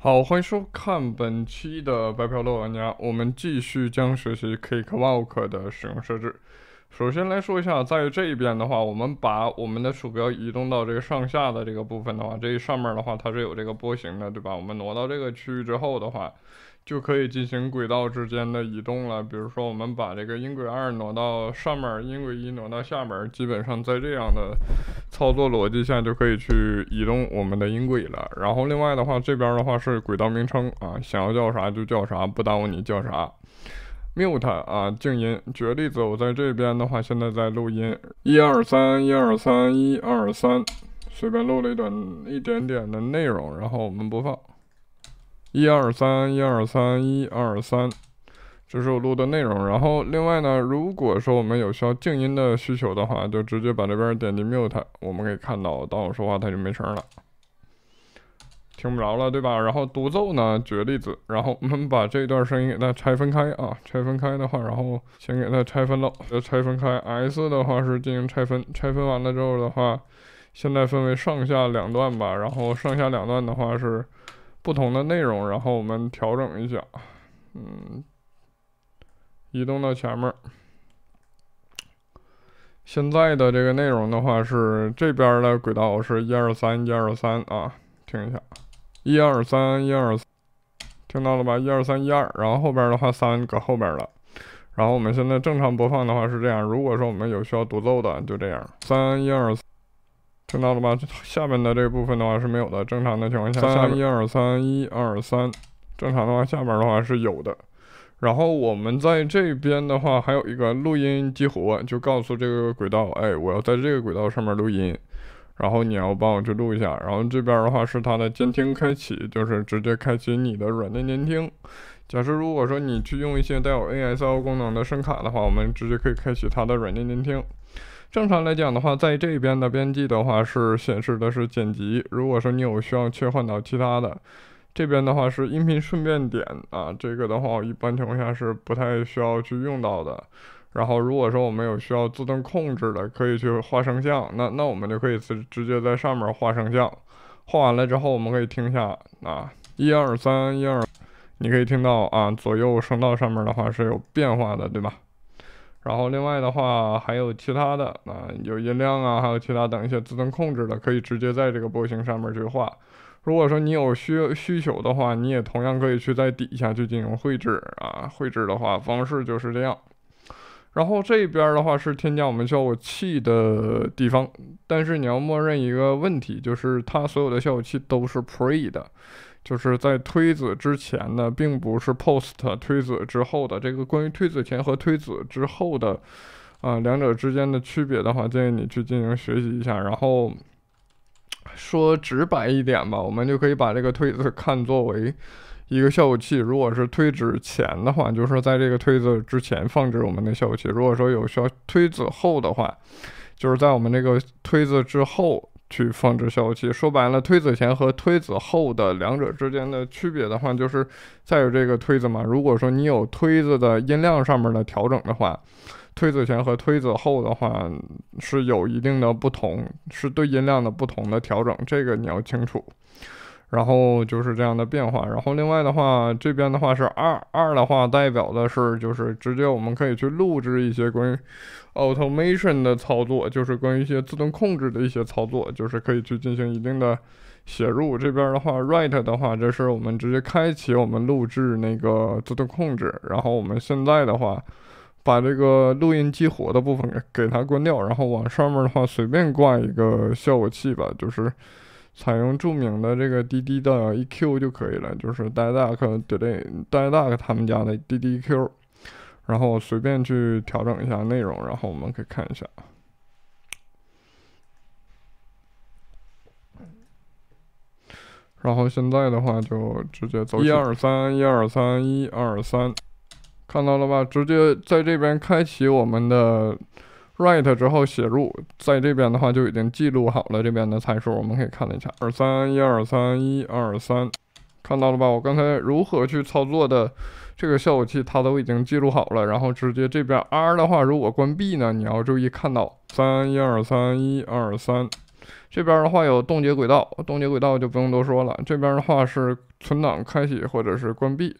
好，欢迎收看本期的白嫖乐，玩家，我们继续将学习 k e c k l a l k 的使用设置。首先来说一下，在这一边的话，我们把我们的鼠标移动到这个上下的这个部分的话，这一上面的话它是有这个波形的，对吧？我们挪到这个区域之后的话，就可以进行轨道之间的移动了。比如说，我们把这个音轨二挪到上面，音轨一挪到下面，基本上在这样的操作逻辑下，就可以去移动我们的音轨了。然后另外的话，这边的话是轨道名称啊，想要叫啥就叫啥，不耽误你叫啥。mute 啊，静音。举个例子，我在这边的话，现在在录音。一二三，一二三，一二三，随便录了一段一点点的内容，然后我们播放。一二三，一二三，一二三，这是我录的内容。然后另外呢，如果说我们有需要静音的需求的话，就直接把这边点击 mute，我们可以看到，当我说话，它就没声了。听不着了，对吧？然后独奏呢，举个例子，然后我们把这段声音给它拆分开啊，拆分开的话，然后先给它拆分了，要拆分开。S 的话是进行拆分，拆分完了之后的话，现在分为上下两段吧，然后上下两段的话是不同的内容，然后我们调整一下，嗯，移动到前面。现在的这个内容的话是这边的轨道是一二三一二三啊，听一下。一二三，一二，听到了吧？一二三，一二，然后后边的话三搁后边了。然后我们现在正常播放的话是这样。如果说我们有需要独奏的，就这样。三一二，听到了吧？下面的这部分的话是没有的。正常的情况下，三一二三一二三，正常的话下面的话是有的。然后我们在这边的话还有一个录音激活，就告诉这个轨道，哎，我要在这个轨道上面录音。然后你要帮我去录一下，然后这边的话是它的监听开启，就是直接开启你的软件监听。假设如果说你去用一些带有 a s l 功能的声卡的话，我们直接可以开启它的软件监听。正常来讲的话，在这边的编辑的话是显示的是剪辑。如果说你有需要切换到其他的，这边的话是音频顺便点啊，这个的话我一般情况下是不太需要去用到的。然后如果说我们有需要自动控制的，可以去画声像，那那我们就可以直直接在上面画声像，画完了之后，我们可以听一下啊，一二三一二，你可以听到啊，左右声道上面的话是有变化的，对吧？然后另外的话还有其他的啊，有音量啊，还有其他等一些自动控制的，可以直接在这个波形上面去画。如果说你有需需求的话，你也同样可以去在底下去进行绘制啊，绘制的话方式就是这样。然后这边的话是添加我们效果器的地方，但是你要默认一个问题，就是它所有的效果器都是 pre 的，就是在推子之前呢，并不是 post 推子之后的。这个关于推子前和推子之后的，啊，两者之间的区别的话，建议你去进行学习一下。然后说直白一点吧，我们就可以把这个推子看作为。一个效果器，如果是推子前的话，就是在这个推子之前放置我们的效果器；如果说有效推子后的话，就是在我们这个推子之后去放置效果器。说白了，推子前和推子后的两者之间的区别的话，就是再有这个推子嘛。如果说你有推子的音量上面的调整的话，推子前和推子后的话是有一定的不同，是对音量的不同的调整，这个你要清楚。然后就是这样的变化。然后另外的话，这边的话是二二的话，代表的是就是直接我们可以去录制一些关于 automation 的操作，就是关于一些自动控制的一些操作，就是可以去进行一定的写入。这边的话，write 的话，这是我们直接开启我们录制那个自动控制。然后我们现在的话，把这个录音激活的部分给给它关掉，然后往上面的话随便挂一个效果器吧，就是。采用著名的这个滴滴的 EQ 就可以了，就是 Duck Delay d a c 他们家的 DDQ，然后随便去调整一下内容，然后我们可以看一下。然后现在的话就直接走一二三一二三一二三，看到了吧？直接在这边开启我们的。write 之后写入，在这边的话就已经记录好了这边的参数，我们可以看了一下，二三一二三一二三，看到了吧？我刚才如何去操作的这个效果器，它都已经记录好了，然后直接这边 R 的话，如果关闭呢，你要注意看到三一二三一二三，这边的话有冻结轨道，冻结轨道就不用多说了，这边的话是存档开启或者是关闭。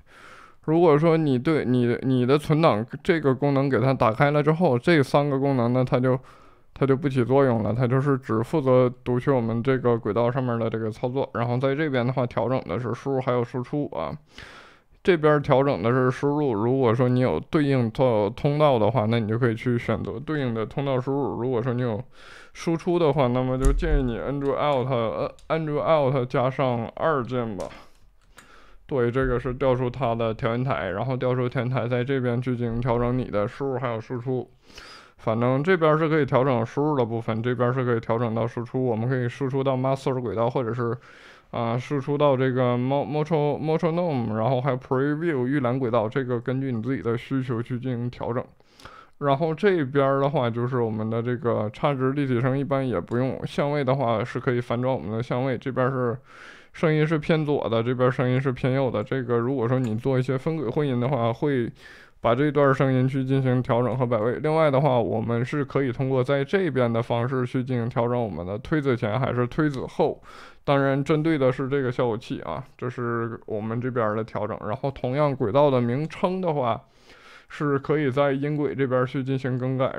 如果说你对你你的存档这个功能给它打开了之后，这三个功能呢，它就它就不起作用了，它就是只负责读取我们这个轨道上面的这个操作。然后在这边的话，调整的是输入还有输出啊，这边调整的是输入。如果说你有对应的通道的话，那你就可以去选择对应的通道输入。如果说你有输出的话，那么就建议你摁住 Alt 按摁住 Alt 加上二键吧。对，这个是调出它的调音台，然后调出调音台，在这边去进行调整你的输入还有输出。反正这边是可以调整输入的部分，这边是可以调整到输出。我们可以输出到 master 轨道，或者是啊输出到这个 mo motor motornom，e 然后还有 preview 预览轨道。这个根据你自己的需求去进行调整。然后这边的话，就是我们的这个差值立体声，一般也不用相位的话，是可以反转我们的相位。这边是声音是偏左的，这边声音是偏右的。这个如果说你做一些分轨混音的话，会把这段声音去进行调整和摆位。另外的话，我们是可以通过在这边的方式去进行调整我们的推子前还是推子后。当然，针对的是这个效果器啊，这是我们这边的调整。然后，同样轨道的名称的话。是可以在音轨这边去进行更改。